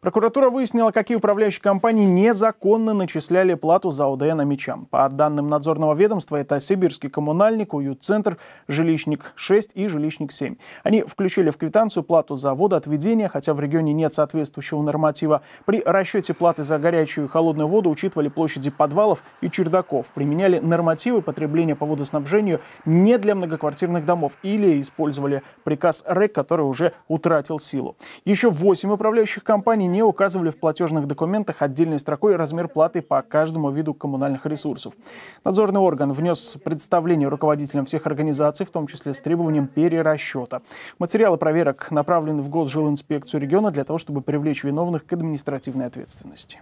Прокуратура выяснила, какие управляющие компании незаконно начисляли плату за ОДН мечам. По данным надзорного ведомства, это Сибирский коммунальник, Уютцентр, Жилищник-6 и Жилищник-7. Они включили в квитанцию плату за водоотведение, хотя в регионе нет соответствующего норматива. При расчете платы за горячую и холодную воду учитывали площади подвалов и чердаков, применяли нормативы потребления по водоснабжению не для многоквартирных домов или использовали приказ РЭК, который уже утратил силу. Еще 8 управляющих компаний не указывали в платежных документах отдельной строкой размер платы по каждому виду коммунальных ресурсов. Надзорный орган внес представление руководителям всех организаций, в том числе с требованием перерасчета. Материалы проверок направлены в Госжилинспекцию региона для того, чтобы привлечь виновных к административной ответственности.